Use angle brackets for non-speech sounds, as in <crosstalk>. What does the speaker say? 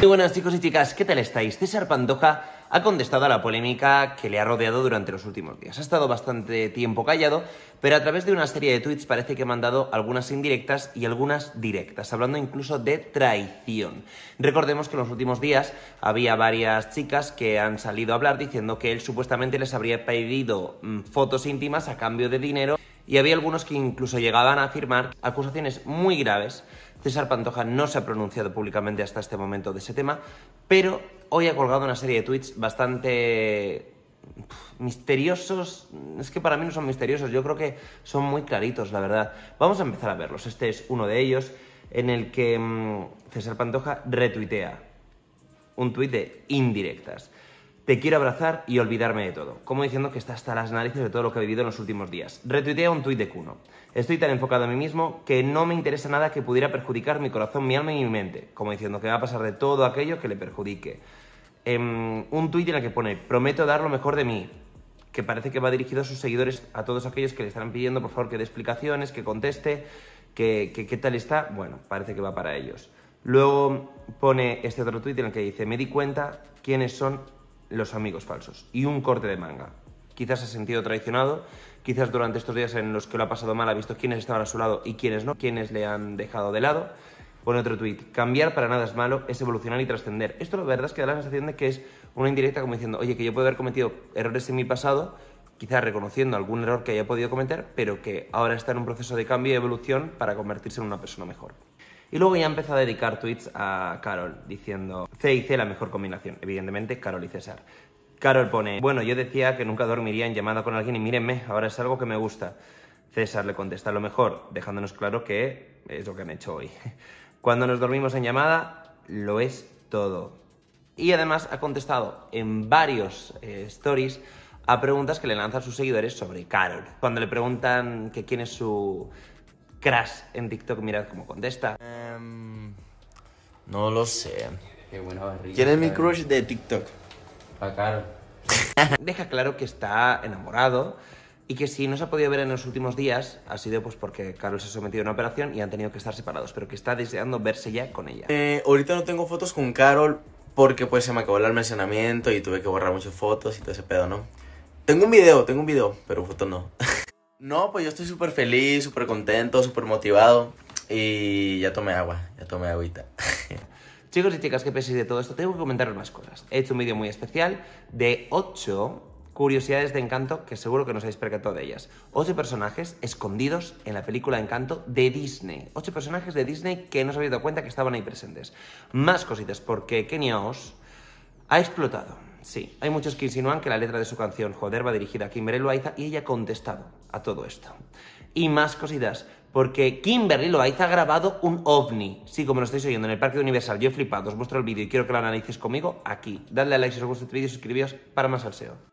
Muy buenas chicos y chicas, ¿qué tal estáis? César Pandoja ha contestado a la polémica que le ha rodeado durante los últimos días. Ha estado bastante tiempo callado, pero a través de una serie de tweets parece que ha mandado algunas indirectas y algunas directas, hablando incluso de traición. Recordemos que en los últimos días había varias chicas que han salido a hablar diciendo que él supuestamente les habría pedido mm, fotos íntimas a cambio de dinero y había algunos que incluso llegaban a afirmar acusaciones muy graves. César Pantoja no se ha pronunciado públicamente hasta este momento de ese tema, pero hoy ha colgado una serie de tweets bastante misteriosos, es que para mí no son misteriosos, yo creo que son muy claritos, la verdad. Vamos a empezar a verlos. Este es uno de ellos en el que mm, César Pantoja retuitea un tuit de indirectas. Te quiero abrazar y olvidarme de todo. Como diciendo que está hasta las narices de todo lo que he vivido en los últimos días. Retuitea un tuit de Cuno. Estoy tan enfocado a mí mismo que no me interesa nada que pudiera perjudicar mi corazón, mi alma y mi mente. Como diciendo que va a pasar de todo aquello que le perjudique. Em, un tuit en el que pone, prometo dar lo mejor de mí. Que parece que va dirigido a sus seguidores, a todos aquellos que le estarán pidiendo, por favor, que dé explicaciones, que conteste, que qué tal está. Bueno, parece que va para ellos. Luego pone este otro tuit en el que dice, me di cuenta quiénes son los amigos falsos y un corte de manga. Quizás se ha sentido traicionado, quizás durante estos días en los que lo ha pasado mal ha visto quiénes estaban a su lado y quiénes no, quiénes le han dejado de lado. Pone otro tweet cambiar para nada es malo, es evolucionar y trascender. Esto la verdad es que da la sensación de que es una indirecta como diciendo, oye, que yo puedo haber cometido errores en mi pasado, quizás reconociendo algún error que haya podido cometer, pero que ahora está en un proceso de cambio y evolución para convertirse en una persona mejor. Y luego ya empezó a dedicar tweets a Carol diciendo C y C la mejor combinación. Evidentemente, Carol y César. Carol pone, bueno, yo decía que nunca dormiría en llamada con alguien y mírenme, ahora es algo que me gusta. César le contesta lo mejor, dejándonos claro que es lo que han hecho hoy. <laughs> Cuando nos dormimos en llamada, lo es todo. Y además ha contestado en varios eh, stories a preguntas que le lanzan sus seguidores sobre Carol. Cuando le preguntan que quién es su Crash en TikTok, mirad cómo contesta. Em, no lo sé. Qué buena barriga. ¿Quién es mi crush de TikTok? Carol. <laughs> Deja claro que está enamorado y que si no se ha podido ver en los últimos días ha sido pues porque Carlos se ha sometido a una operación y han tenido que estar separados, pero que está deseando verse ya con ella. Eh, ahorita no tengo fotos con Carol porque pues se me acabó el almacenamiento y tuve que borrar muchas fotos y todo ese pedo, ¿no? Tengo un video, tengo un video, pero fotos no. <laughs> No, pues yo estoy súper feliz, súper contento, súper motivado. Y ya tomé agua, ya tomé agüita. <laughs> Chicos y chicas, que penséis de todo esto, tengo que comentaros más cosas. He hecho un vídeo muy especial de 8 curiosidades de Encanto que seguro que no os habéis percatado de ellas. Ocho personajes escondidos en la película Encanto de Disney. Ocho personajes de Disney que no os habéis dado cuenta que estaban ahí presentes. Más cositas, porque Kenny Oz ha explotado Sí, hay muchos que insinúan que la letra de su canción Joder va dirigida a Kimberly Loaiza y ella ha contestado a todo esto. Y más cositas, porque Kimberly Loaiza ha grabado un ovni. Sí, como lo estáis oyendo, en el Parque Universal. Yo he flipado, os muestro el vídeo y quiero que lo analices conmigo aquí. Dadle a like si os gusta este vídeo y suscribíos para más SEO.